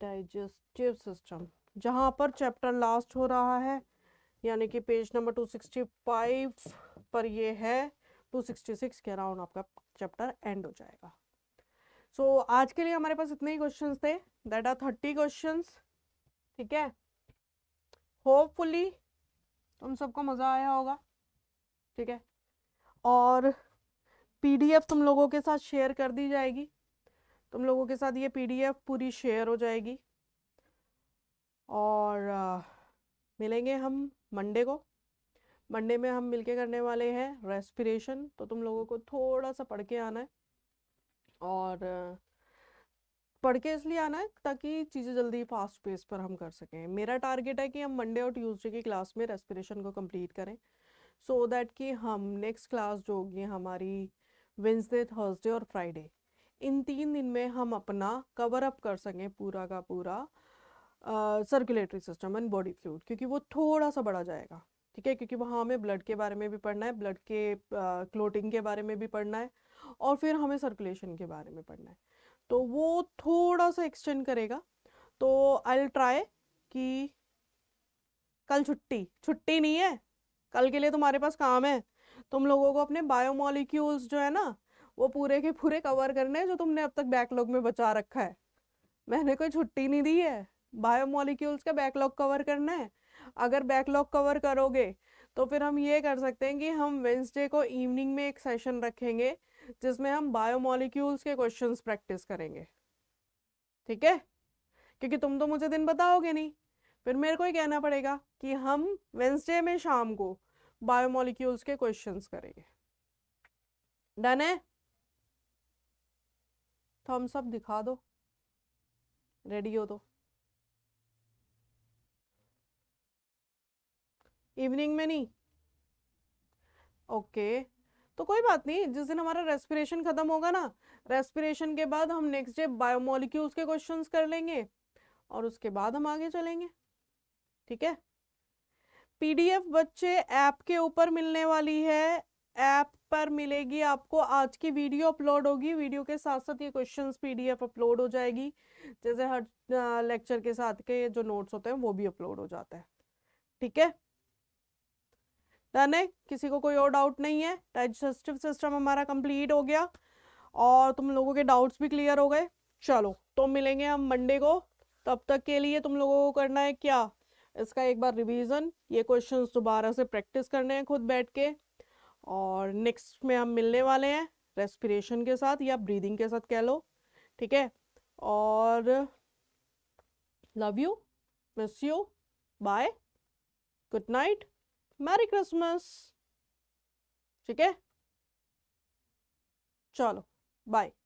डाइजेस्टिव सिस्टम जहाँ पर चैप्टर लास्ट हो रहा है यानी कि पेज नंबर 265 पर ये है 266 के अराउंड आपका चैप्टर एंड हो जाएगा सो so, आज के लिए हमारे पास इतने ही क्वेश्चंस थे दैट आर थर्टी क्वेश्चंस ठीक है होपफुली तुम सबको मज़ा आया होगा ठीक है और पीडीएफ तुम लोगों के साथ शेयर कर दी जाएगी तुम लोगों के साथ ये पीडीएफ पूरी शेयर हो जाएगी और आ, मिलेंगे हम मंडे को मंडे में हम मिलके करने वाले हैं रेस्पिरेशन तो तुम लोगों को थोड़ा सा पढ़ के आना है और पढ़ के इसलिए आना है ताकि चीज़ें जल्दी फास्ट पेस पर हम कर सकें मेरा टारगेट है कि हम मंडे और ट्यूसडे की क्लास में रेस्पिरेशन को कंप्लीट करें सो so दैट कि हम नेक्स्ट क्लास जो होगी हमारी वेंसडे थर्सडे और फ्राइडे इन तीन दिन में हम अपना कवर अप कर सकें पूरा का पूरा circulatory system and body fluid क्योंकि वो थोड़ा सा बढ़ा जाएगा ठीक है क्योंकि वहाँ हमें ब्लड के बारे में भी पढ़ना है ब्लड के क्लोटिंग के बारे में भी पढ़ना है और फिर हमें सर्कुलेशन के बारे में पढ़ना है तो वो थोड़ा सा एक्सटेंड करेगा तो आई विल ट्राई कि कल छुट्टी छुट्टी नहीं है कल के लिए तुम्हारे पास काम है तुम लोगों को अपने बायोमोलिक्यूल्स जो है ना वो पूरे के पूरे कवर करने हैं जो तुमने अब तक बैकलॉग में बचा रखा है मैंने कोई छुट्टी नहीं दी है बायोमोलिक्यूल्स का बैकलॉग कवर करना है अगर बैकलॉग कवर करोगे तो फिर हम ये कर सकते हैं कि हम वेंसडे को इवनिंग में एक सेशन रखेंगे जिसमें हम बायोमोलिक्यूल्स के क्वेश्चंस प्रैक्टिस करेंगे ठीक है क्योंकि तुम तो मुझे दिन बताओगे नहीं फिर मेरे को ही कहना पड़ेगा कि हम वेंसडे में शाम को बायोमोलिक्यूल्स के क्वेश्चन करेंगे डन है तो हम सब दिखा दो रेडी हो तो इवनिंग में नहीं ओके okay. तो कोई बात नहीं जिस दिन हमारा रेस्पिरेशन खत्म होगा ना रेस्पिरेशन के बाद हम नेक्स्ट डे बायोमोलिक्यूल्स के क्वेश्चंस कर लेंगे और उसके बाद हम आगे चलेंगे ठीक है पीडीएफ बच्चे ऐप के ऊपर मिलने वाली है ऐप पर मिलेगी आपको आज की वीडियो अपलोड होगी वीडियो के साथ साथ ये क्वेश्चंस पीडीएफ अपलोड हो जाएगी जैसे हर लेक्चर के साथ के जो नोट्स होते हैं वो भी अपलोड हो जाता है ठीक है डन है किसी को कोई और डाउट नहीं है डाइजेस्टिव सिस्टम हमारा कंप्लीट हो गया और तुम लोगों के डाउट्स भी क्लियर हो गए चलो तो मिलेंगे हम मंडे को तब तक के लिए तुम लोगों को करना है क्या इसका एक बार रिवीजन ये क्वेश्चंस दोबारा से प्रैक्टिस करने हैं खुद बैठ के और नेक्स्ट में हम मिलने वाले हैं रेस्पिरेशन के साथ या ब्रीदिंग के साथ कह लो ठीक है और love you miss you bye good night merry Christmas ठीक है चलो बाय